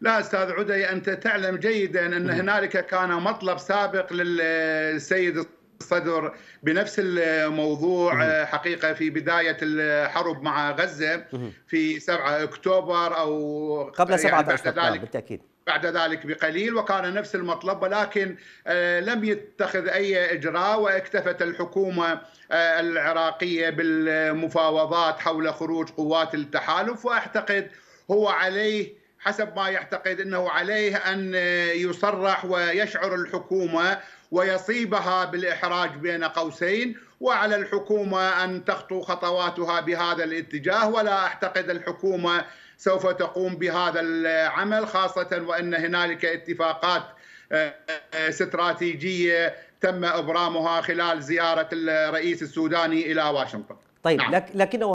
لا استاذ عدي انت تعلم جيدا ان هنالك كان مطلب سابق للسيد الصدر بنفس الموضوع حقيقة في بداية الحرب مع غزة في 7 أكتوبر أو قبل 7 يعني اكتوبر بالتأكيد بعد ذلك بقليل وكان نفس المطلب ولكن آه، لم يتخذ أي إجراء واكتفت الحكومة آه، العراقية بالمفاوضات حول خروج قوات التحالف وأعتقد هو عليه حسب ما يعتقد انه عليه ان يصرح ويشعر الحكومه ويصيبها بالاحراج بين قوسين وعلى الحكومه ان تخطو خطواتها بهذا الاتجاه ولا اعتقد الحكومه سوف تقوم بهذا العمل خاصه وان هنالك اتفاقات آه، آه، استراتيجيه تم ابرامها خلال زياره الرئيس السوداني الى واشنطن. طيب نعم. لكنه